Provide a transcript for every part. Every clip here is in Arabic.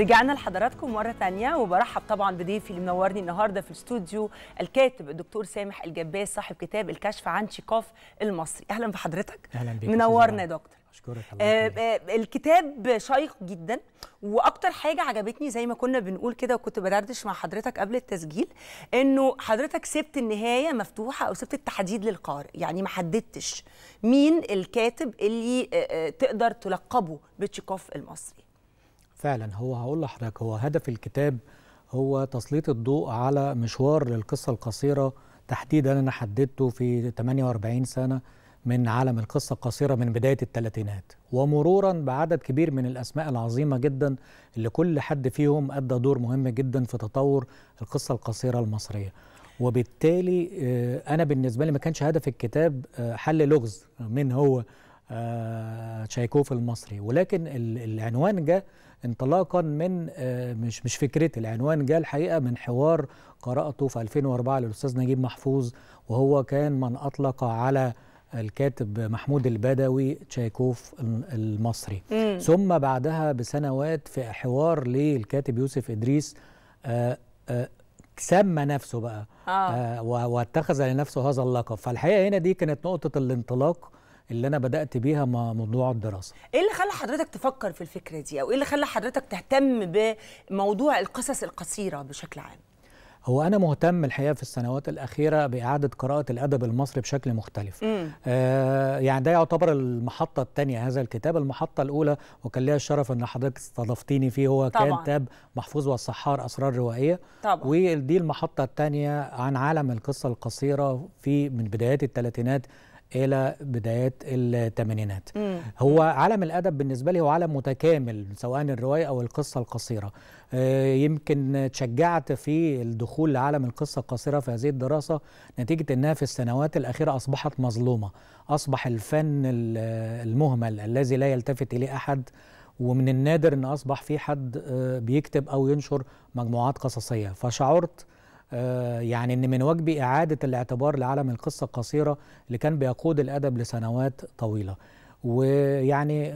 رجعنا لحضراتكم مره ثانيه وبرحب طبعا بضيفي اللي منورني النهارده في الاستوديو الكاتب الدكتور سامح الجباس صاحب كتاب الكشف عن شيكوف المصري اهلا بحضرتك اهلا بيك منورنا يا دكتور اشكرك آه،, آه الكتاب شيق جدا واكتر حاجه عجبتني زي ما كنا بنقول كده وكنت بدردش مع حضرتك قبل التسجيل انه حضرتك سبت النهايه مفتوحه او سبت التحديد للقارئ يعني ما حددتش مين الكاتب اللي آه, آه، تقدر تلقبه بتشيكوف المصري فعلا هو هقول لحضرتك هو هدف الكتاب هو تسليط الضوء على مشوار القصة القصيرة تحديدا أنا حددته في 48 سنة من عالم القصة القصيرة من بداية الثلاثينات ومرورا بعدد كبير من الأسماء العظيمة جدا اللي كل حد فيهم أدى دور مهم جدا في تطور القصة القصيرة المصرية وبالتالي آه، أنا بالنسبة لي ما كانش هدف الكتاب آه، حل لغز من هو آه، تشايكوف المصري ولكن العنوان جاء انطلاقا من آه، مش مش فكرتي العنوان جاء الحقيقه من حوار قراته في 2004 للاستاذ نجيب محفوظ وهو كان من اطلق على الكاتب محمود البدوي تشايكوف المصري مم. ثم بعدها بسنوات في حوار للكاتب يوسف ادريس آه، سمى نفسه بقى آه. آه واتخذ لنفسه هذا اللقب فالحقيقه هنا دي كانت نقطه الانطلاق اللي انا بدات بيها مع موضوع الدراسه ايه اللي خلى حضرتك تفكر في الفكره دي او ايه اللي خلى حضرتك تهتم بموضوع القصص القصيره بشكل عام هو أنا مهتم الحقيقة في السنوات الأخيرة بإعادة قراءة الأدب المصري بشكل مختلف. آه يعني ده يعتبر المحطة الثانية هذا الكتاب، المحطة الأولى وكان ليا الشرف إن حضرتك استضفتيني فيه هو طبعًا. كان كتاب محفوظ والصحار أسرار روائية. طبعًا. ودي المحطة الثانية عن عالم القصة القصيرة في من بدايات الثلاثينات الى بدايات الثمانينات هو عالم الادب بالنسبه لي هو عالم متكامل سواء الروايه او القصه القصيره آه، يمكن تشجعت في الدخول لعالم القصه القصيره في هذه الدراسه نتيجه انها في السنوات الاخيره اصبحت مظلومه اصبح الفن المهمل الذي لا يلتفت اليه احد ومن النادر ان اصبح في حد آه، بيكتب او ينشر مجموعات قصصيه فشعرت آه، يعني ان من واجبي اعاده الاعتبار لعالم القصه القصيره اللي كان بيقود الادب لسنوات طويله ويعني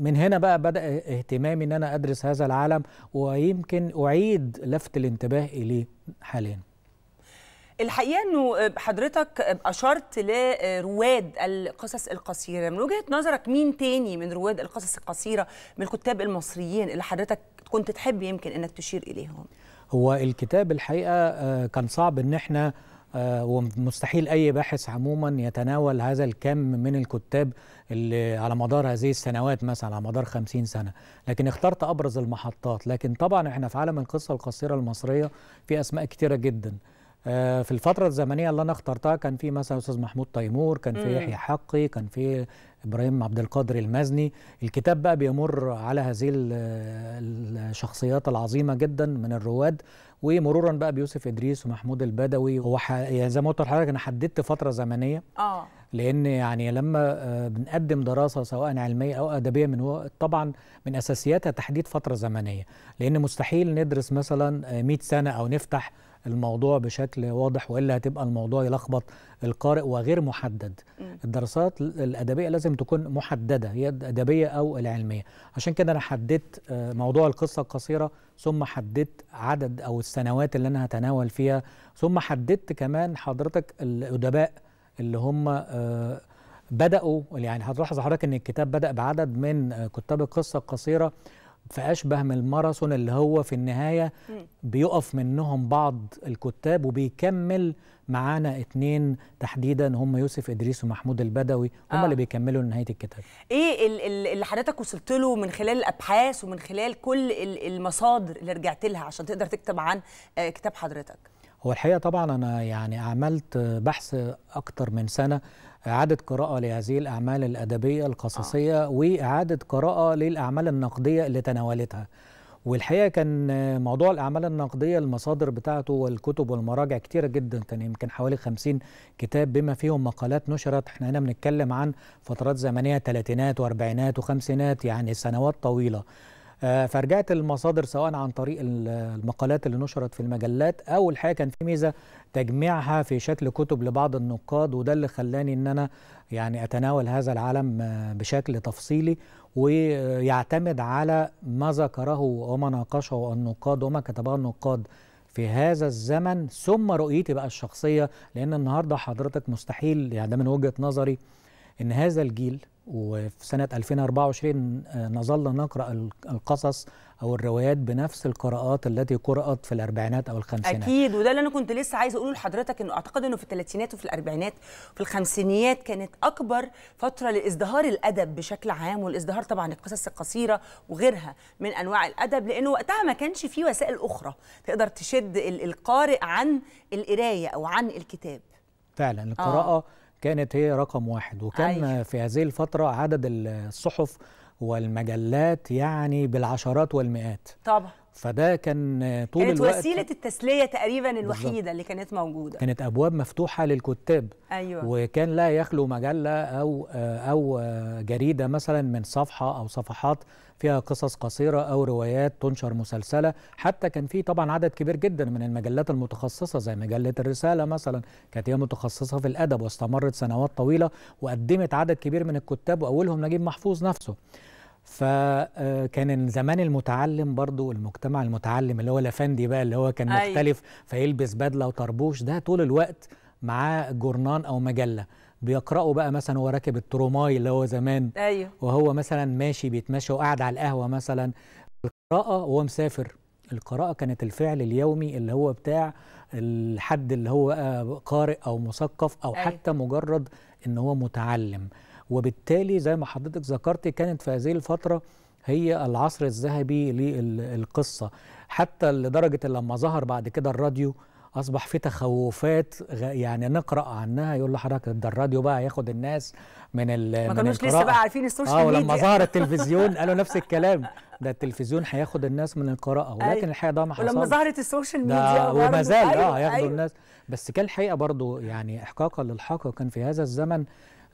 من هنا بقى بدا اهتمامي ان انا ادرس هذا العالم ويمكن اعيد لفت الانتباه اليه حاليا الحقيقه انه حضرتك اشرت لرواد القصص القصيره من وجهه نظرك مين تاني من رواد القصص القصيره من الكتاب المصريين اللي حضرتك كنت تحب يمكن انك تشير اليهم هو الكتاب الحقيقه آه، كان صعب ان احنا آه، ومستحيل اي باحث عموما يتناول هذا الكم من الكتاب اللي على مدار هذه السنوات مثلا على مدار خمسين سنه لكن اخترت ابرز المحطات لكن طبعا احنا في عالم القصه القصيره المصريه في اسماء كتيره جدا آه، في الفترة الزمنية اللي أنا اخترتها كان في مثلا أستاذ محمود تيمور كان في يحيى حقي كان في إبراهيم عبد القادر المزني الكتاب بقى بيمر على هذه الشخصيات العظيمة جدا من الرواد ومرورا بقى بيوسف إدريس ومحمود البدوي هو يعني زي ما قلت لحضرتك أنا حددت فترة زمنية آه. لأن يعني لما آه، بنقدم دراسة سواء علمية أو أدبية من هو طبعا من أساسياتها تحديد فترة زمنية لأن مستحيل ندرس مثلا 100 سنة أو نفتح الموضوع بشكل واضح والا هتبقى الموضوع يلخبط القارئ وغير محدد الدراسات الادبيه لازم تكون محدده هي الادبيه او العلميه عشان كده انا حددت آه، موضوع القصه القصيره ثم حددت عدد او السنوات اللي انا هتناول فيها ثم حددت كمان حضرتك الادباء اللي هم آه، بداوا يعني هتلاحظ حضرتك ان الكتاب بدا بعدد من آه، كتاب القصه القصيره فاشبه من الماراثون اللي هو في النهايه بيقف منهم بعض الكتاب وبيكمل معانا اتنين تحديدا هم يوسف ادريس ومحمود البدوي هم آه. اللي بيكملوا نهاية الكتاب ايه اللي حضرتك وصلت له من خلال الابحاث ومن خلال كل المصادر اللي رجعت لها عشان تقدر تكتب عن آه، كتاب حضرتك هو الحقيقه طبعا انا يعني عملت بحث اكتر من سنه إعادة قراءة لهذه الأعمال الأدبية القصصية آه. وإعادة قراءة للأعمال النقدية اللي تناولتها والحقيقة كان موضوع الأعمال النقدية المصادر بتاعته والكتب والمراجع كتيرة جدا كان يمكن حوالي 50 كتاب بما فيهم مقالات نشرت احنا هنا بنتكلم عن فترات زمنية ثلاثينات وأربعينات وخمسينات يعني سنوات طويلة آه، فرجعت المصادر سواء عن طريق المقالات اللي نشرت في المجلات او الحقيقه كان في ميزه تجميعها في شكل كتب لبعض النقاد وده اللي خلاني ان انا يعني اتناول هذا العالم آه، بشكل تفصيلي ويعتمد على ما ذكره وما ناقشه النقاد وما كتبه النقاد في هذا الزمن ثم رؤيتي بقى الشخصيه لان النهارده حضرتك مستحيل يعني ده من وجهه نظري ان هذا الجيل وفي سنة 2024 آه، نظل نقرأ القصص أو الروايات بنفس القراءات التي قرأت في الأربعينات أو الخمسينات أكيد وده اللي أنا كنت لسه عايز أقوله لحضرتك إنه أعتقد إنه في الثلاثينات وفي الأربعينات وفي الخمسينيات كانت أكبر فترة لازدهار الأدب بشكل عام والازدهار طبعا القصص القصيرة وغيرها من أنواع الأدب لأنه وقتها ما كانش في وسائل أخرى تقدر تشد القارئ عن القراية أو عن الكتاب فعلا آه. القراءة آه. كانت هي رقم واحد وكان أيوة. في هذه الفترة عدد الصحف والمجلات يعني بالعشرات والمئات طبعا فده كان طول كانت الوقت وسيله التسليه تقريبا الوحيده بالزبط. اللي كانت موجوده كانت ابواب مفتوحه للكتاب أيوة. وكان لا يخلو مجله او او جريده مثلا من صفحه او صفحات فيها قصص قصيره او روايات تنشر مسلسله حتى كان في طبعا عدد كبير جدا من المجلات المتخصصه زي مجله الرساله مثلا كانت هي متخصصه في الادب واستمرت سنوات طويله وقدمت عدد كبير من الكتاب واولهم نجيب محفوظ نفسه فكان آه، زمان المتعلم برضو المجتمع المتعلم اللي هو الافندي بقى اللي هو كان أيوه. مختلف فيلبس بدله وطربوش ده طول الوقت معاه جورنان او مجله بيقرأوا بقى مثلا وهو راكب التروماي اللي هو زمان أيوه. وهو مثلا ماشي بيتمشى وقاعد على القهوة مثلا القراءة وهو مسافر القراءة كانت الفعل اليومي اللي هو بتاع الحد اللي هو قارئ أو مثقف أو أيوه. حتى مجرد إن هو متعلم وبالتالي زي ما حضرتك ذكرت كانت في هذه الفترة هي العصر الذهبي للقصة حتى لدرجة لما ظهر بعد كده الراديو اصبح في تخوفات يعني نقرا عنها يقول لحضرتك ده الراديو بقى ياخد الناس من ال ما كانوش لسه بقى عارفين السوشيال ميديا اه ولما ظهر التلفزيون قالوا نفس الكلام ده التلفزيون هياخد الناس من القراءه ولكن الحقيقه ده ما حصلش ولما ظهرت السوشيال ميديا وما زال اه أيوه، ياخدوا هياخدوا أيوه الناس بس كان الحقيقه برضو يعني احقاقا للحق كان في هذا الزمن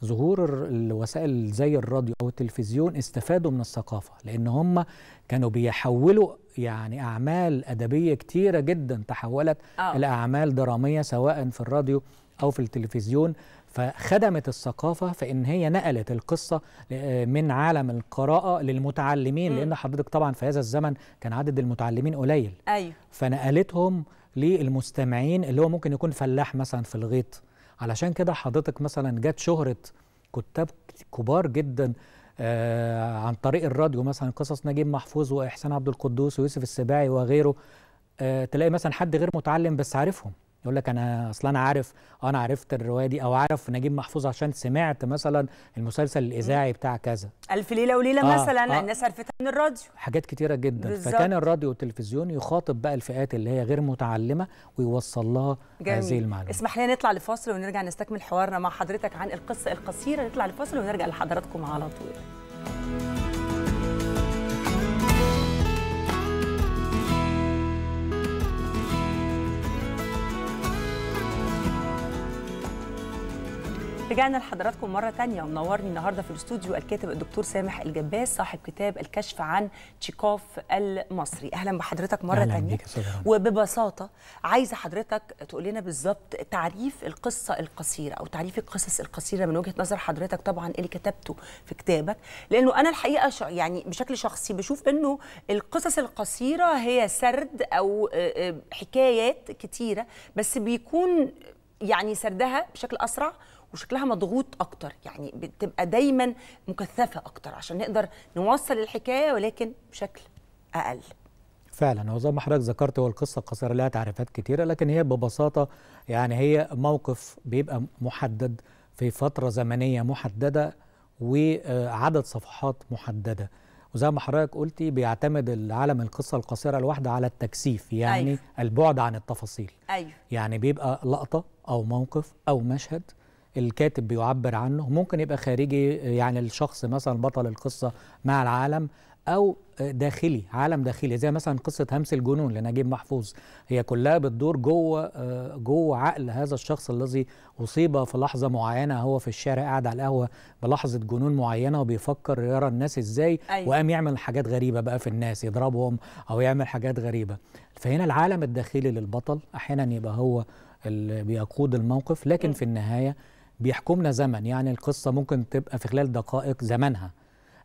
ظهور الوسائل زي الراديو او التلفزيون استفادوا من الثقافه لان هم كانوا بيحولوا يعني اعمال ادبيه كتيره جدا تحولت أوه. لاعمال دراميه سواء في الراديو او في التلفزيون فخدمت الثقافة فإن هي نقلت القصة آه، من عالم القراءة للمتعلمين م. لأن حضرتك طبعا في هذا الزمن كان عدد المتعلمين قليل أيوه. فنقلتهم للمستمعين اللي هو ممكن يكون فلاح مثلا في الغيط علشان كده حضرتك مثلا جت شهرة كتاب كبار جدا آه عن طريق الراديو مثلا قصص نجيب محفوظ وإحسان عبد القدوس ويوسف السباعي وغيره آه تلاقي مثلا حد غير متعلم بس عارفهم يقول لك انا اصلا انا عارف انا عرفت الروايه دي او عارف نجيب محفوظ عشان سمعت مثلا المسلسل الاذاعي بتاع كذا الف ليله وليله آه مثلا آه الناس عرفتها من الراديو حاجات كتيره جدا بالزبط. فكان الراديو والتلفزيون يخاطب بقى الفئات اللي هي غير متعلمه ويوصل لها هذه المعلومه اسمح لي نطلع لفاصل ونرجع نستكمل حوارنا مع حضرتك عن القصه القصيره نطلع لفاصل ونرجع لحضراتكم على طول رجعنا لحضراتكم مرة تانية ومنورني النهاردة في الاستوديو الكاتب الدكتور سامح الجباس صاحب كتاب الكشف عن تشيكوف المصري أهلا بحضرتك مرة أهلا تانية وببساطة عايزة حضرتك تقول لنا بالظبط تعريف القصة القصيرة أو تعريف القصص القصيرة من وجهة نظر حضرتك طبعا إيه اللي كتبته في كتابك لأنه أنا الحقيقة يعني بشكل شخصي بشوف أنه القصص القصيرة هي سرد أو آه، آه، حكايات كتيرة بس بيكون يعني سردها بشكل أسرع وشكلها مضغوط اكتر يعني بتبقى دايما مكثفه اكتر عشان نقدر نوصل الحكايه ولكن بشكل اقل فعلا هو زي ما حضرتك ذكرت هو القصه القصيره لها تعريفات كتيره لكن هي ببساطه يعني هي موقف بيبقى محدد في فتره زمنيه محدده وعدد صفحات محدده وزي ما حضرتك قلتي بيعتمد العالم القصه القصيره الواحده على التكثيف يعني أيوه. البعد عن التفاصيل أيوه. يعني بيبقى لقطه او موقف او مشهد الكاتب بيعبر عنه ممكن يبقى خارجي يعني الشخص مثلا بطل القصة مع العالم أو داخلي عالم داخلي زي مثلا قصة همس الجنون لنجيب محفوظ هي كلها بتدور جوه آه، جوه عقل هذا الشخص الذي أصيب في لحظة معينة هو في الشارع قاعد على القهوة بلحظة جنون معينة وبيفكر يرى الناس إزاي أيوة. وقام يعمل حاجات غريبة بقى في الناس يضربهم أو يعمل حاجات غريبة فهنا العالم الداخلي للبطل أحيانا يبقى هو اللي بيقود الموقف لكن في النهاية بيحكمنا زمن يعني القصة ممكن تبقى في خلال دقائق زمنها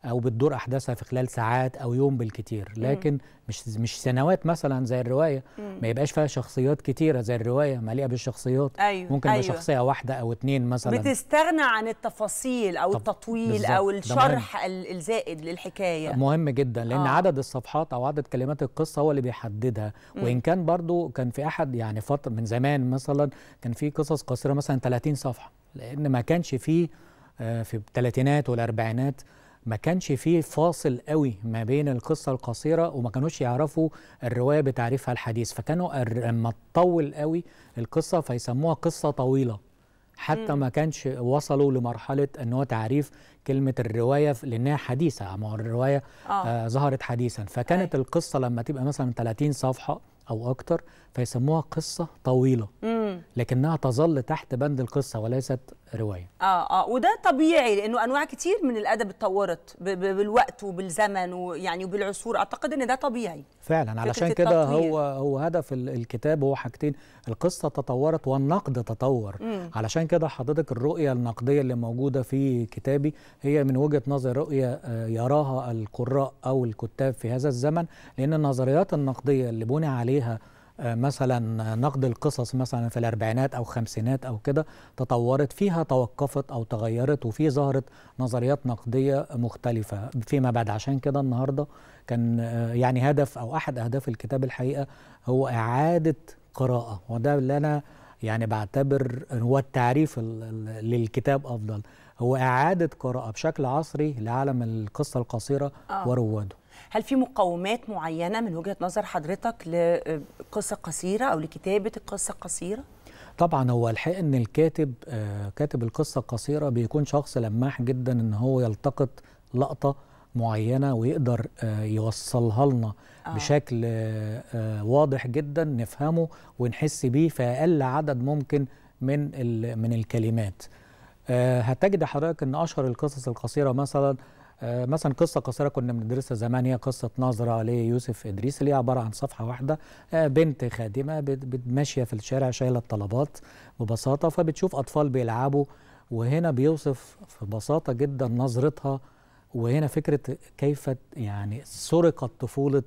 او بتدور احداثها في خلال ساعات او يوم بالكتير لكن مش مش سنوات مثلا زي الروايه ما يبقاش فيها شخصيات كتيره زي الروايه مليئه بالشخصيات أيوه. ممكن أيوه. بشخصيه واحده او اتنين مثلا بتستغنى عن التفاصيل او التطويل او الشرح الزائد للحكايه مهم جدا لان آه. عدد الصفحات او عدد كلمات القصه هو اللي بيحددها وان كان برضو كان في احد يعني فتره من زمان مثلا كان في قصص قصيره مثلا 30 صفحه لان ما كانش فيه آه، في الثلاثينات والاربعينات ما كانش فيه فاصل قوي ما بين القصه القصيره وما كانوش يعرفوا الروايه بتعريفها الحديث فكانوا لما تطول قوي القصه فيسموها قصه طويله حتى ما كانش وصلوا لمرحله ان هو تعريف كلمه الروايه لانها حديثه ما هو الروايه آه. آه ظهرت حديثا فكانت أي. أيوة. القصه لما تبقى مثلا 30 صفحه او اكتر فيسموها قصه طويله مم. لكنها تظل تحت بند القصه وليست روايه اه اه وده طبيعي لانه انواع كتير من الادب اتطورت بالوقت وبالزمن ويعني وبالعصور اعتقد ان ده طبيعي فعلا علشان كده هو هو هدف الكتاب هو حاجتين القصه تطورت والنقد تطور مم. علشان كده حضرتك الرؤيه النقديه اللي موجوده في كتابي هي من وجهه نظر رؤيه آه، يراها القراء او الكتاب في هذا الزمن لان النظريات النقديه اللي بني عليها آه، مثلا نقد القصص مثلا في الاربعينات او خمسينات او كده تطورت فيها توقفت او تغيرت وفي ظهرت نظريات نقديه مختلفه فيما بعد عشان كده النهارده كان آه، يعني هدف او احد اهداف الكتاب الحقيقه هو اعاده قراءه وده اللي انا يعني بعتبر هو التعريف للكتاب افضل هو اعاده قراءه بشكل عصري لعالم القصه القصيره آه. ورواده هل في مقومات معينه من وجهه نظر حضرتك لقصه قصيره او لكتابه القصه القصيره طبعا هو الحقيقه ان الكاتب آه، كاتب القصه القصيره بيكون شخص لماح جدا ان هو يلتقط لقطه معينه ويقدر آه، يوصلها لنا آه. بشكل آه، واضح جدا نفهمه ونحس بيه في اقل عدد ممكن من من الكلمات هتجد حضرتك ان اشهر القصص القصيره مثلا آه، مثلا قصه قصيره كنا بندرسها زمان هي قصه نظره ليوسف ادريس اللي هي عباره عن صفحه واحده آه، بنت خادمه ماشيه في الشارع شايله الطلبات ببساطه فبتشوف اطفال بيلعبوا وهنا بيوصف في بساطه جدا نظرتها وهنا فكره كيف يعني سرقت طفوله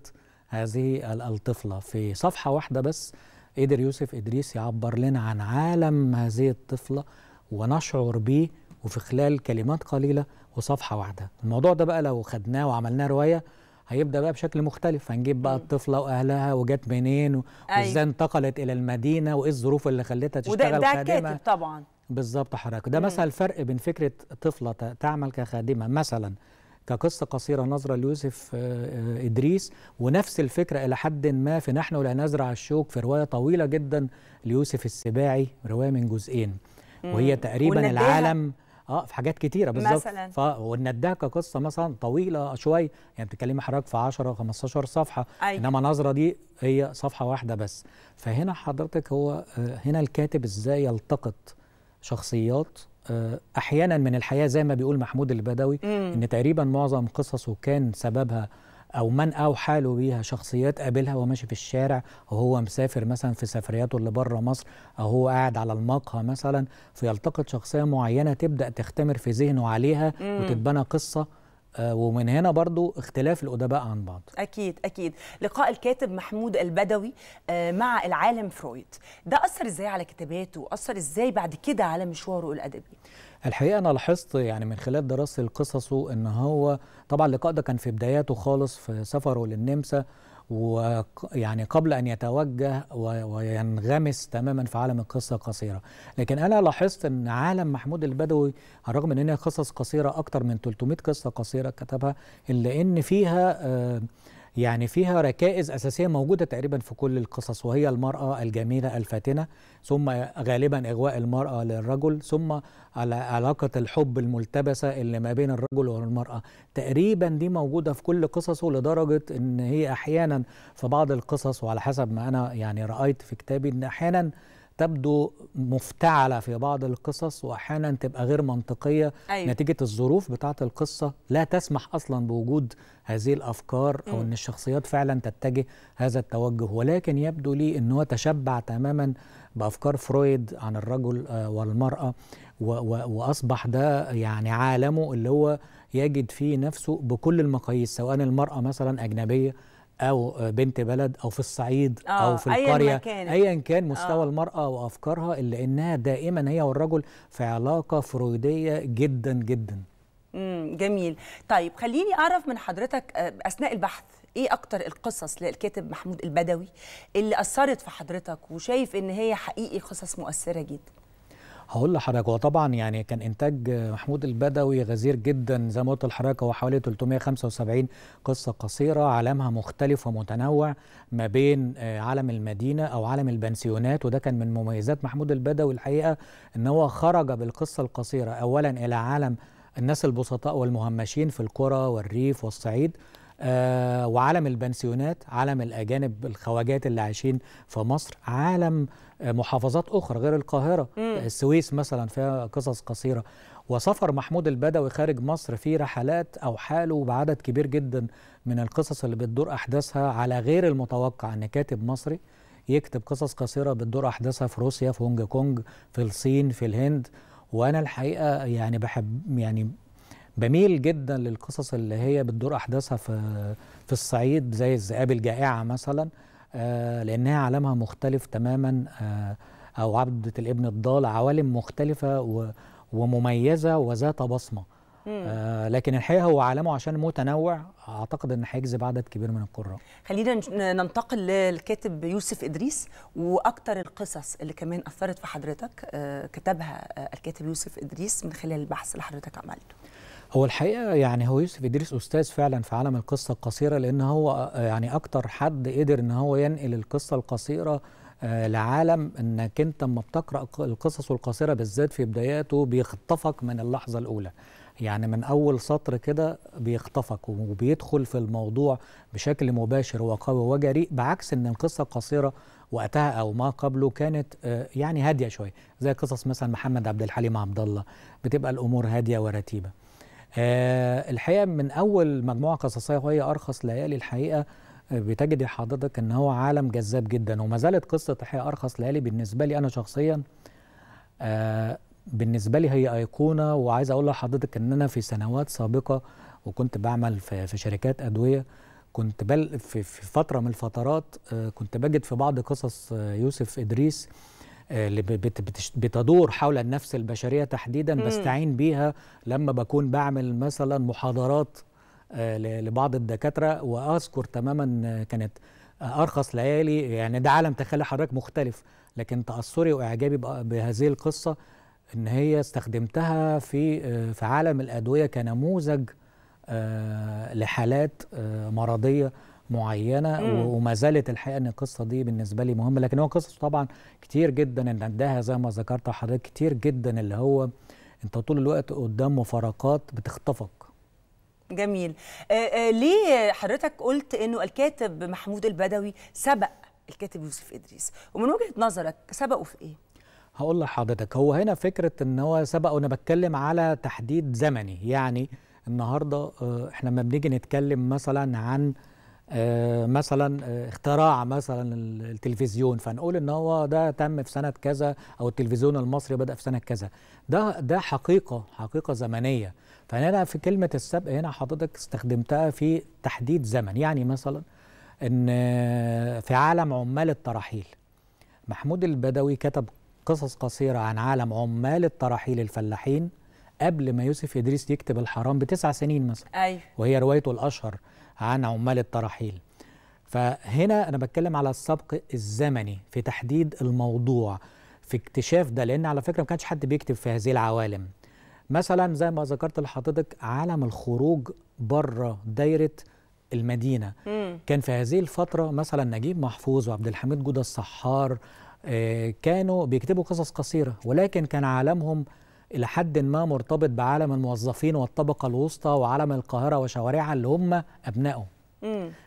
هذه الطفله في صفحه واحده بس قدر يوسف ادريس يعبر لنا عن عالم هذه الطفله ونشعر بيه وفي خلال كلمات قليله وصفحه واحده الموضوع ده بقى لو خدناه وعملناه روايه هيبدا بقى بشكل مختلف هنجيب بقى الطفله واهلها وجت منين أيوة. وازاي انتقلت الى المدينه وايه الظروف اللي خلتها تشتغل وده خادمه وده كاتب طبعا بالظبط حضرتك ده مثلا الفرق بين فكره طفله تعمل كخادمه مثلا كقصه قصيره نظره ليوسف آه، آه، ادريس ونفس الفكره الى حد ما في نحن لا نزرع الشوك في روايه طويله جدا ليوسف السباعي روايه من جزئين وهي تقريبا العالم اه في حاجات كتيره بالظبط مثلا ف والنداكه قصه مثلا طويله شويه يعني بتتكلمي حضرتك في 10 15 صفحه أيوة. انما نظره دي هي صفحه واحده بس فهنا حضرتك هو آه، هنا الكاتب ازاي يلتقط شخصيات آه، احيانا من الحياه زي ما بيقول محمود البدوي مم. ان تقريبا معظم قصصه كان سببها او من اوحى له بيها شخصيات قابلها وهو ماشي في الشارع وهو مسافر مثلا في سفرياته اللي بره مصر او هو قاعد على المقهى مثلا فيلتقط شخصيه معينه تبدا تختمر في ذهنه عليها وتتبنى قصه آه، ومن هنا برضو اختلاف الأدباء عن بعض أكيد أكيد لقاء الكاتب محمود البدوي آه، مع العالم فرويد ده أثر إزاي على كتاباته وأثر إزاي بعد كده على مشواره الأدبي الحقيقه انا لاحظت يعني من خلال دراسة لقصصه ان هو طبعا اللقاء ده كان في بداياته خالص في سفره للنمسا ويعني قبل ان يتوجه وينغمس تماما في عالم القصه القصيره لكن انا لاحظت ان عالم محمود البدوي على الرغم ان هي قصص قصيره اكتر من 300 قصه قصيره كتبها الا ان فيها آه يعني فيها ركائز أساسية موجودة تقريبا في كل القصص وهي المرأة الجميلة الفاتنة ثم غالبا إغواء المرأة للرجل ثم علاقة الحب الملتبسة اللي ما بين الرجل والمرأة تقريبا دي موجودة في كل قصصه لدرجة إن هي أحيانا في بعض القصص وعلى حسب ما أنا يعني رأيت في كتابي إن أحيانا تبدو مفتعله في بعض القصص واحيانا تبقى غير منطقيه أيوة. نتيجه الظروف بتاعه القصه لا تسمح اصلا بوجود هذه الافكار او م. ان الشخصيات فعلا تتجه هذا التوجه ولكن يبدو لي ان هو تشبع تماما بافكار فرويد عن الرجل آه، والمراه واصبح ده يعني عالمه اللي هو يجد فيه نفسه بكل المقاييس سواء المراه مثلا اجنبيه او بنت بلد او في الصعيد آه او في القريه ايا كان مستوى آه المراه وافكارها الا انها دائما هي والرجل في علاقه فرويديه جدا جدا امم جميل طيب خليني اعرف من حضرتك آه، اثناء البحث ايه اكتر القصص للكاتب محمود البدوي اللي اثرت في حضرتك وشايف ان هي حقيقي قصص مؤثره جدا هقول لحضرتك هو طبعا يعني كان انتاج محمود البدوي غزير جدا زي ما قلت لحضرتك هو حوالي 375 قصه قصيره عالمها مختلف ومتنوع ما بين آه، عالم المدينه او عالم البنسيونات وده كان من مميزات محمود البدوي الحقيقه ان هو خرج بالقصه القصيره اولا الى عالم الناس البسطاء والمهمشين في القرى والريف والصعيد آه، وعالم البنسيونات عالم الأجانب الخواجات اللي عايشين في مصر عالم محافظات اخرى غير القاهره مم. السويس مثلا فيها قصص قصيره وسفر محمود البدوي خارج مصر في رحلات او حاله بعدد كبير جدا من القصص اللي بتدور احداثها على غير المتوقع ان كاتب مصري يكتب قصص قصيره بتدور احداثها في روسيا في هونج كونج في الصين في الهند وانا الحقيقه يعني بحب يعني بميل جدا للقصص اللي هي بتدور احداثها في في الصعيد زي الذئاب الجائعه مثلا آه، لأنها عالمها مختلف تماما آه، أو عبدة الابن الضال عوالم مختلفة ومميزة وذات بصمة آه لكن الحقيقه هو عالمه عشان متنوع اعتقد ان هيجذب عدد كبير من القراء خلينا ننتقل للكاتب يوسف ادريس واكثر القصص اللي كمان اثرت في حضرتك آه كتبها آه الكاتب يوسف ادريس من خلال البحث اللي حضرتك عملته هو الحقيقه يعني هو يوسف ادريس استاذ فعلا في عالم القصه القصيره لان هو آه، يعني اكتر حد قدر ان هو ينقل القصه القصيره آه، لعالم انك انت اما بتقرا القصص القصيره بالذات في بداياته بيخطفك من اللحظه الاولى يعني من اول سطر كده بيخطفك وبيدخل في الموضوع بشكل مباشر وقوي وجريء بعكس ان القصه القصيره وقتها او ما قبله كانت آه، يعني هاديه شويه زي قصص مثلا محمد عبد الحليم عبد الله بتبقى الامور هاديه ورتيبه آه الحقيقه من اول مجموعه قصصيه وهي ارخص ليالي الحقيقه آه، بتجد حضرتك ان هو عالم جذاب جدا وما زالت قصه الحقيقه ارخص ليالي بالنسبه لي انا شخصيا آه بالنسبه لي هي ايقونه وعايز اقول لحضرتك ان انا في سنوات سابقه وكنت بعمل في, شركات ادويه كنت بل في, فتره من الفترات آه، كنت بجد في بعض قصص آه، يوسف ادريس آه، اللي بتدور حول النفس البشريه تحديدا بستعين بيها لما بكون بعمل مثلا محاضرات آه، لبعض الدكاتره واذكر تماما آه، كانت ارخص ليالي يعني ده عالم تخيل حضرتك مختلف لكن تاثري واعجابي بهذه القصه ان هي استخدمتها في في عالم الادويه كنموذج لحالات مرضيه معينه مم. وما زالت الحقيقه ان القصه دي بالنسبه لي مهمه لكن هو قصص طبعا كتير جدا اللي عندها زي ما ذكرت حضرتك كتير جدا اللي هو انت طول الوقت قدام مفارقات بتخطفك جميل آآ آه، آآ آه، ليه حضرتك قلت انه الكاتب محمود البدوي سبق الكاتب يوسف ادريس ومن وجهه نظرك سبقه في ايه هقول لحضرتك هو هنا فكره ان هو سبق وانا بتكلم على تحديد زمني يعني النهارده آه، احنا لما بنيجي نتكلم مثلا عن آه، مثلا آه، اختراع مثلا التلفزيون فنقول ان هو ده تم في سنه كذا او التلفزيون المصري بدا في سنه كذا ده ده حقيقه حقيقه زمنيه فانا في كلمه السبق هنا حضرتك استخدمتها في تحديد زمن يعني مثلا ان آه، في عالم عمال التراحيل محمود البدوي كتب قصص قصيره عن عالم عمال التراحيل الفلاحين قبل ما يوسف ادريس يكتب الحرام بتسع سنين مثلا أيوه. وهي روايته الاشهر عن عمال الترحيل فهنا أنا بتكلم على السبق الزمني في تحديد الموضوع في اكتشاف ده لأن على فكرة ما كانش حد بيكتب في هذه العوالم مثلا زي ما ذكرت لحضرتك عالم الخروج بره دايرة المدينة مم. كان في هذه الفترة مثلا نجيب محفوظ وعبد الحميد جودة الصحار آه، كانوا بيكتبوا قصص قصيرة ولكن كان عالمهم إلى حد ما مرتبط بعالم الموظفين والطبقة الوسطى وعالم القاهرة وشوارعها اللي هم ابنائه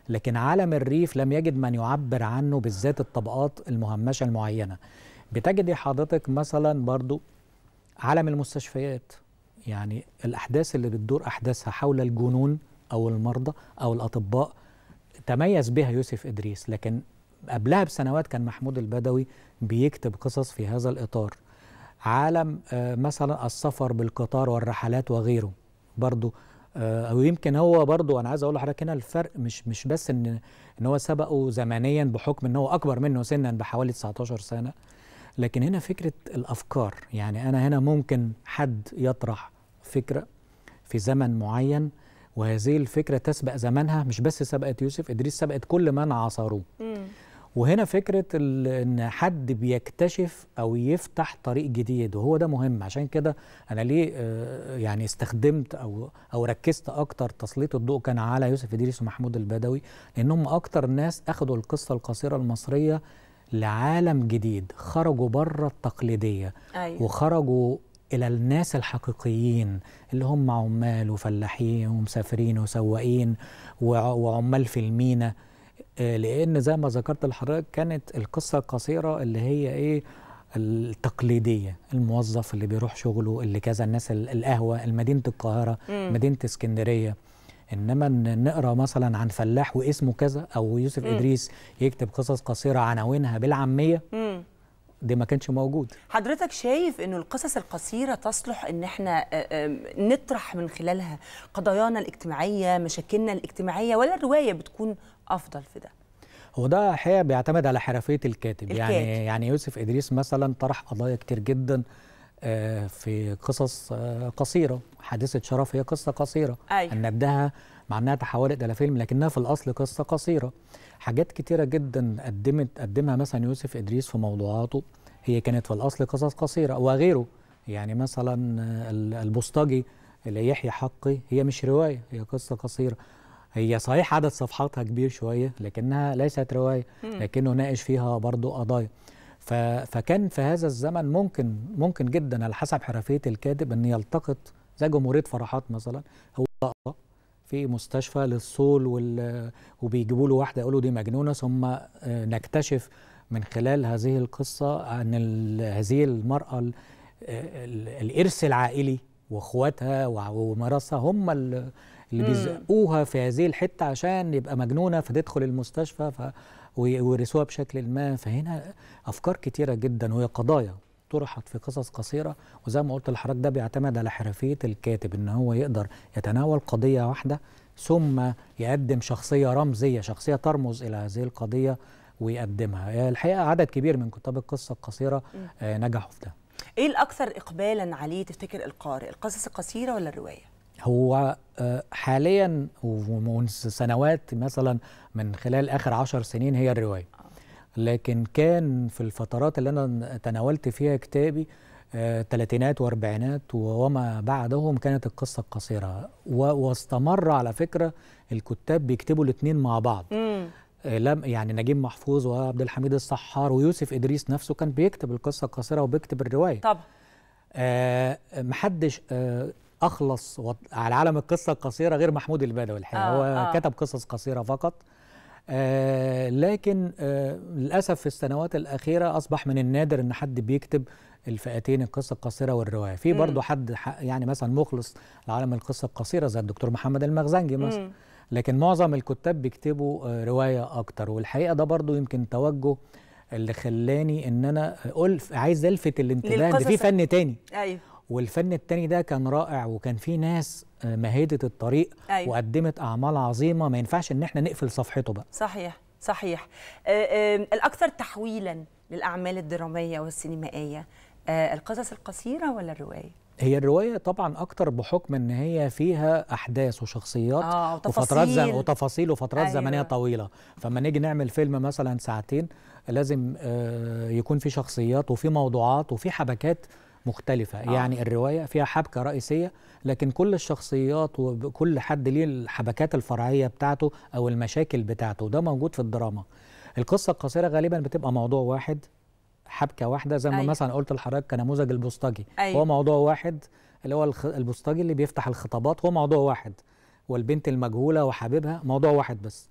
لكن عالم الريف لم يجد من يعبر عنه بالذات الطبقات المهمشة المعينة بتجدي حضرتك مثلا برضو عالم المستشفيات يعني الأحداث اللي بتدور أحداثها حول الجنون أو المرضى أو الأطباء تميز بها يوسف إدريس لكن قبلها بسنوات كان محمود البدوي بيكتب قصص في هذا الإطار عالم آه، مثلا السفر بالقطار والرحلات وغيره برضه آه، او يمكن هو برضه انا عايز اقول لحضرتك هنا الفرق مش مش بس ان ان هو سبقه زمنيا بحكم ان هو اكبر منه سنا بحوالي 19 سنه لكن هنا فكره الافكار يعني انا هنا ممكن حد يطرح فكره في زمن معين وهذه الفكره تسبق زمنها مش بس سبقت يوسف ادريس سبقت كل من عاصروه وهنا فكرة إن حد بيكتشف أو يفتح طريق جديد وهو ده مهم عشان كده أنا ليه آه، يعني استخدمت أو أو ركزت أكتر تسليط الضوء كان على يوسف إدريس ومحمود البدوي لأنهم أكتر ناس أخدوا القصة القصيرة المصرية لعالم جديد خرجوا بره التقليدية أيوة. وخرجوا إلى الناس الحقيقيين اللي هم عمال وفلاحين ومسافرين وسواقين وعمال في المينا آه، لان زي ما ذكرت لحضرتك كانت القصه القصيره اللي هي ايه التقليديه الموظف اللي بيروح شغله اللي كذا الناس القهوه مدينه القاهره مم. مدينه اسكندريه انما نقرا مثلا عن فلاح واسمه كذا او يوسف مم. ادريس يكتب قصص قصيره عناوينها بالعاميه دي ده ما كانش موجود حضرتك شايف انه القصص القصيره تصلح ان احنا آه، نطرح من خلالها قضايانا الاجتماعيه مشاكلنا الاجتماعيه ولا الروايه بتكون افضل في ده هو ده حقيقه بيعتمد على حرفيه الكاتب, يعني الكاتب. يعني يعني يوسف ادريس مثلا طرح قضايا كتير جدا آه، في قصص آه، قصيره حادثه شرف هي قصه قصيره أيوة. نبداها مع انها تحولت الى فيلم لكنها في الاصل قصه قصيره حاجات كتيره جدا قدمت قدمها مثلا يوسف ادريس في موضوعاته هي كانت في الاصل قصص قصيره وغيره يعني مثلا البوسطجي يحيى حقي هي مش روايه هي قصه قصيره هي صحيح عدد صفحاتها كبير شوية لكنها ليست رواية لكنه ناقش فيها برضو قضايا فكان في هذا الزمن ممكن ممكن جدا على حسب حرفية الكاتب أن يلتقط زي جمهورية فرحات مثلا هو في مستشفى للصول وبيجيبوا له واحدة يقولوا دي مجنونة ثم آه، نكتشف من خلال هذه القصة أن هذه المرأة الإرث العائلي وإخواتها ومراسها هم اللي اللي بيزقوها في هذه الحته عشان يبقى مجنونه فتدخل المستشفى ف... ويورثوها بشكل ما فهنا افكار كتيره جدا وهي قضايا طرحت في قصص قصيره وزي ما قلت لحضرتك ده بيعتمد على حرفيه الكاتب ان هو يقدر يتناول قضيه واحده ثم يقدم شخصيه رمزيه شخصيه ترمز الى هذه القضيه ويقدمها آه، الحقيقه عدد كبير من كتاب القصه القصيره آه، نجحوا في ده ايه الاكثر اقبالا عليه تفتكر القارئ القصص القصيره ولا الروايه هو آه، حاليا ومن سنوات مثلا من خلال اخر عشر سنين هي الروايه لكن كان في الفترات اللي انا تناولت فيها كتابي ثلاثينات آه، واربعينات وما بعدهم كانت القصه القصيره واستمر على فكره الكتاب بيكتبوا الاثنين مع بعض لم يعني نجيب محفوظ وعبد الحميد الصحار ويوسف ادريس نفسه كان بيكتب القصه القصيره وبيكتب الروايه طبعا آه محدش آه اخلص على عالم القصه القصيره غير محمود البدوي الحقيقه آه هو آه. كتب قصص قصيره فقط آه لكن آه للاسف في السنوات الاخيره اصبح من النادر ان حد بيكتب الفئتين القصه القصيره والروايه في برضه حد يعني مثلا مخلص لعالم القصه القصيره زي الدكتور محمد المخزنجي مثلا لكن معظم الكتاب بيكتبوا آه، روايه اكتر والحقيقه ده برضه يمكن توجه اللي خلاني ان انا ألف عايز الفت الانتباه ان في فن تاني ايوه والفن التاني ده كان رائع وكان فيه ناس آه، مهدت الطريق أيوة. وقدمت اعمال عظيمه ما ينفعش ان احنا نقفل صفحته بقى صحيح صحيح آه، الاكثر تحويلا للاعمال الدراميه والسينمائيه آه، القصص القصيره ولا الروايه هي الرواية طبعا أكتر بحكم إن هي فيها أحداث وشخصيات آه وتفاصيل وفترات زم... وتفاصيل وفترات أيوة. زمنية طويلة، فما نيجي نعمل فيلم مثلا ساعتين لازم يكون في شخصيات وفي موضوعات وفي حبكات مختلفة آه. يعني الرواية فيها حبكة رئيسية لكن كل الشخصيات وكل حد ليه الحبكات الفرعية بتاعته أو المشاكل بتاعته ده موجود في الدراما القصة القصيرة غالبا بتبقى موضوع واحد حبكة واحدة زي ما أيوة. مثلا قلت لحضرتك كنموذج البوسطجي أيوة. هو موضوع واحد اللي هو البوسطجي اللي بيفتح الخطابات هو موضوع واحد والبنت المجهولة وحبيبها موضوع واحد بس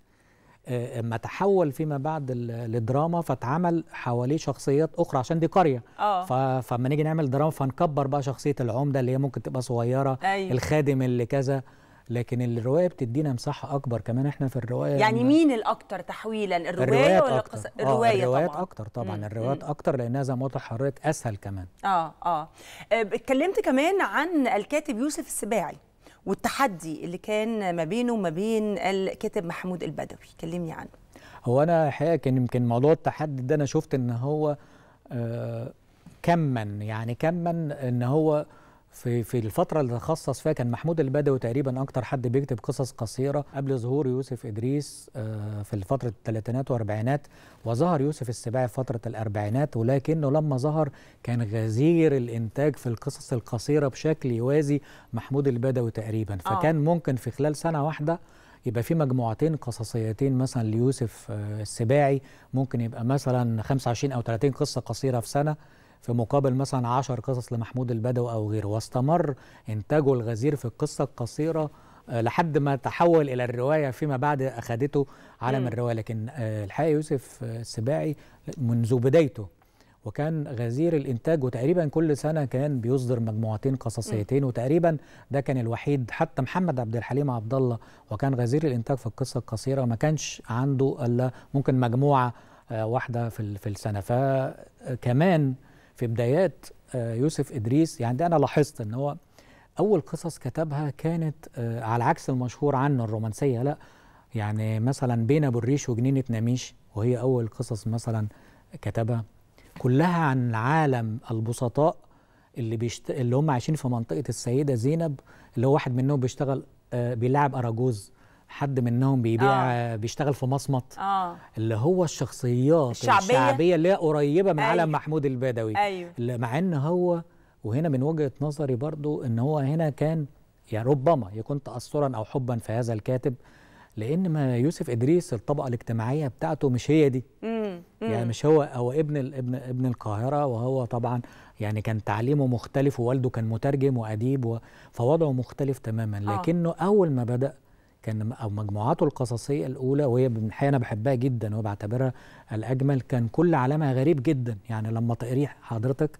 آه، ما تحول فيما بعد لدراما فاتعمل حواليه شخصيات اخرى عشان دي قريه آه. فاما نيجي نعمل دراما فنكبر بقى شخصيه العمده اللي هي ممكن تبقى صغيره أيوة. الخادم اللي كذا لكن الروايه بتدينا مساحه اكبر كمان احنا في الروايه يعني مين الاكثر تحويلا الروايه ولا القصه آه، الروايه طبعا الروايات طبعا اكتر طبعا مم. الروايات اكتر لانها زي ما قلت اسهل كمان آه،, اه اه اتكلمت كمان عن الكاتب يوسف السباعي والتحدي اللي كان ما بينه وما بين الكاتب محمود البدوي كلمني عنه هو انا الحقيقه كان يمكن موضوع التحدي ده انا شفت ان هو آه، كما يعني كما ان هو في في الفترة اللي تخصص فيها كان محمود البدوي تقريبا أكتر حد بيكتب قصص قصيرة قبل ظهور يوسف إدريس آه، في فترة الثلاثينات والأربعينات وظهر يوسف السباعي في فترة الأربعينات ولكنه لما ظهر كان غزير الإنتاج في القصص القصيرة بشكل يوازي محمود البدوي تقريبا آه. فكان ممكن في خلال سنة واحدة يبقى في مجموعتين قصصيتين مثلا ليوسف آه، السباعي ممكن يبقى مثلا 25 أو 30 قصة قصيرة في سنة في مقابل مثلا 10 قصص لمحمود البدوي او غيره واستمر انتاجه الغزير في القصه القصيره آه، لحد ما تحول الى الروايه فيما بعد اخذته عالم الروايه لكن آه، الحقيقه يوسف آه، السباعي منذ بدايته وكان غزير الانتاج وتقريبا كل سنه كان بيصدر مجموعتين قصصيتين وتقريبا ده كان الوحيد حتى محمد عبد الحليم عبد الله وكان غزير الانتاج في القصه القصيره ما كانش عنده الا ممكن مجموعه واحده في السنه فكمان في بدايات آه، يوسف إدريس يعني ده أنا لاحظت أن هو أول قصص كتبها كانت آه، على عكس المشهور عنه الرومانسية لا يعني مثلا بين أبو الريش وجنينة نميش وهي أول قصص مثلا كتبها كلها عن عالم البسطاء اللي بيشت... اللي هم عايشين في منطقه السيده زينب اللي هو واحد منهم بيشتغل آه، بيلعب اراجوز حد منهم بيبيع آه. بيشتغل في مصمت آه. اللي هو الشخصيات الشعبية, الشعبية اللي هي قريبة من أيوه. عالم محمود البدوي أيوه. اللي مع ان هو وهنا من وجهة نظري برضو ان هو هنا كان يعني ربما يكون تأثرا او حبا في هذا الكاتب لان ما يوسف ادريس الطبقه الاجتماعيه بتاعته مش هي دي مم. يعني مش هو هو ابن ابن ابن القاهره وهو طبعا يعني كان تعليمه مختلف ووالده كان مترجم واديب فوضعه مختلف تماما آه. لكنه آه. اول ما بدا كان او مجموعاته القصصيه الاولى وهي الحقيقه انا بحبها جدا وبعتبرها الاجمل كان كل عالمها غريب جدا يعني لما تقري حضرتك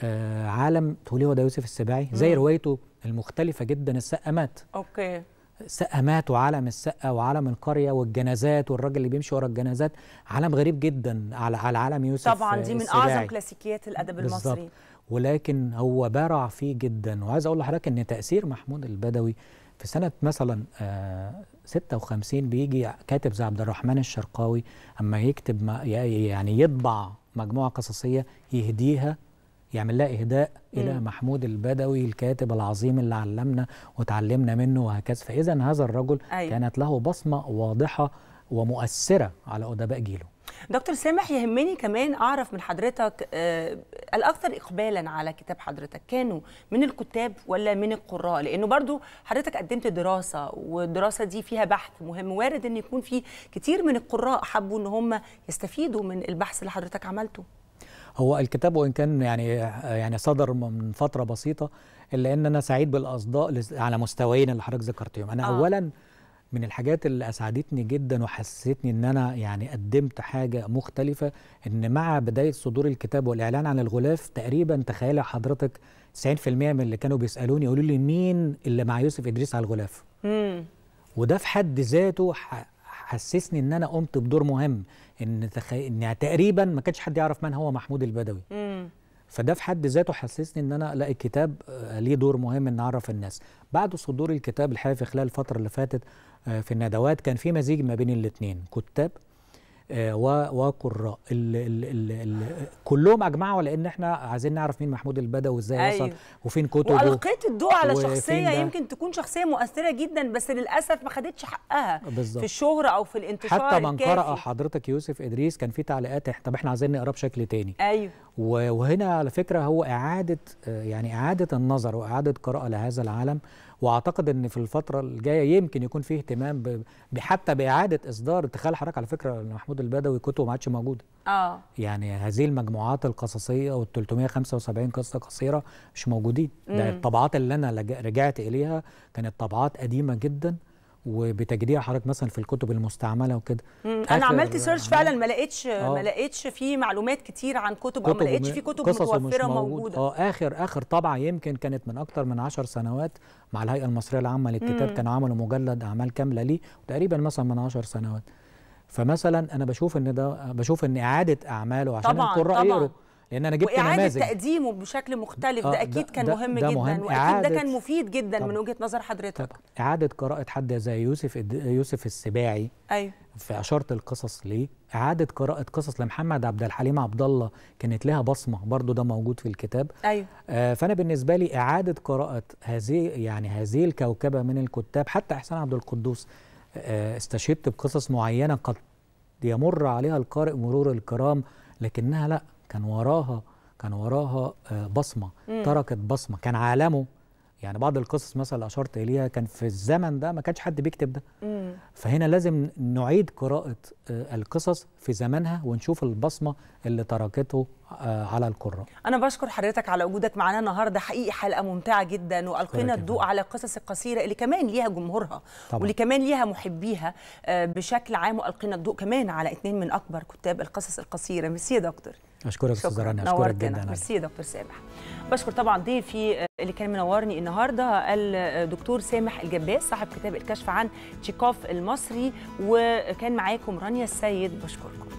آه، عالم تقولي هو ده يوسف السباعي زي روايته المختلفه جدا السقا مات اوكي السقا مات وعالم السقا وعالم القريه والجنازات والراجل اللي بيمشي ورا الجنازات عالم غريب جدا على على عالم يوسف طبعا دي من السباعي. اعظم كلاسيكيات الادب المصري ولكن هو بارع فيه جدا وعايز اقول لحضرتك ان تاثير محمود البدوي في سنة مثلا 56 آه، بيجي كاتب زي عبد الرحمن الشرقاوي أما يكتب يعني يطبع مجموعة قصصية يهديها يعمل لها إهداء إلى محمود البدوي الكاتب العظيم اللي علمنا وتعلمنا منه وهكذا فإذا هذا الرجل أيوة. كانت له بصمة واضحة ومؤثرة على أدباء جيله دكتور سامح يهمني كمان اعرف من حضرتك آه، الاكثر اقبالا على كتاب حضرتك كانوا من الكتاب ولا من القراء لانه برضو حضرتك قدمت دراسه والدراسه دي فيها بحث مهم وارد ان يكون في كتير من القراء حبوا ان هم يستفيدوا من البحث اللي حضرتك عملته هو الكتاب وان كان يعني يعني صدر من فتره بسيطه الا ان انا سعيد بالاصداء على مستويين اللي حضرتك ذكرتهم انا آه. اولا من الحاجات اللي اسعدتني جدا وحسستني ان انا يعني قدمت حاجه مختلفه ان مع بدايه صدور الكتاب والاعلان عن الغلاف تقريبا تخيل حضرتك 90% من اللي كانوا بيسالوني يقولوا لي مين اللي مع يوسف ادريس على الغلاف مم. وده في حد ذاته حسسني ان انا قمت بدور مهم ان تخ... ان تقريبا ما كانش حد يعرف من هو محمود البدوي مم. فده في حد ذاته حسسني ان انا لا الكتاب آه، ليه دور مهم ان اعرف الناس بعد صدور الكتاب الحقيقه في خلال الفتره اللي فاتت آه، في الندوات كان في مزيج ما بين الاثنين كتاب آه، وقراء كلهم اجمعوا على ان احنا عايزين نعرف مين محمود البدا وازاي أيوه. وصل وفين كتبه والقيت الضوء على شخصيه يمكن تكون شخصيه مؤثره جدا بس للاسف ما خدتش حقها بالزبط. في الشهره او في الانتشار حتى من قرأ حضرتك يوسف ادريس كان في تعليقات طب احنا عايزين نقراه بشكل تاني ايوه وهنا على فكره هو اعاده آه، يعني اعاده النظر واعاده قراءه لهذا العالم واعتقد ان في الفتره الجايه يمكن يكون في اهتمام حتى باعاده اصدار تخيل حضرتك على فكره محمود البدوي كتبه ما عادش موجوده اه يعني هذه المجموعات القصصيه وال 375 قصه قصيره مش موجودين ده الطبعات اللي انا رجعت اليها كانت طبعات قديمه جدا وبتجديع حضرتك مثلا في الكتب المستعمله وكده انا عملت سيرش فعلا ما لقيتش آه. ما لقيتش في معلومات كتير عن كتب, كتب او ما لقيتش في كتب متوفره موجوده اه اخر اخر طبعه يمكن كانت من اكتر من 10 سنوات مع الهيئه المصريه العامه للكتاب كانوا عملوا مجلد اعمال كامله ليه تقريبا مثلا من 10 سنوات فمثلا انا بشوف ان ده بشوف ان اعاده اعماله عشان القراء يقروا لان انا جبت وإعادة نماذج وإعادة تقديمه بشكل مختلف آه ده اكيد ده كان ده مهم ده جدا مهم. واكيد ده كان مفيد جدا طبعا. من وجهه نظر حضرتك طبعا. اعاده قراءه حد زي يوسف يوسف السباعي ايوه في اشاره القصص ليه اعاده قراءه قصص لمحمد عبد الحليم عبد الله كانت لها بصمه برضو ده موجود في الكتاب ايوه آه فانا بالنسبه لي اعاده قراءه هذه يعني هذه الكوكبه من الكتاب حتى احسان عبد القدوس آه استشهدت بقصص معينه قد يمر عليها القارئ مرور الكرام لكنها لا كان وراها كان وراها آه، بصمه مم. تركت بصمه كان عالمه يعني بعض القصص مثلا اللي اشرت اليها كان في الزمن ده ما كانش حد بيكتب ده مم. فهنا لازم نعيد قراءه آه، القصص في زمانها ونشوف البصمه اللي تركته آه، على القراء انا بشكر حضرتك على وجودك معانا النهارده حقيقي حلقه ممتعه جدا والقينا الضوء على القصص القصيره اللي كمان ليها جمهورها طبعا. واللي كمان ليها محبيها بشكل عام والقينا الضوء كمان على اثنين من اكبر كتاب القصص القصيره ميرسي يا دكتور اشكرك استاذ رنا اشكرك جدا ميرسي دكتور سامح بشكر طبعا ضيفي آه، اللي كان منورني النهارده الدكتور سامح الجباس صاحب كتاب الكشف عن تشيكوف المصري وكان معاكم رانيا السيد بشكركم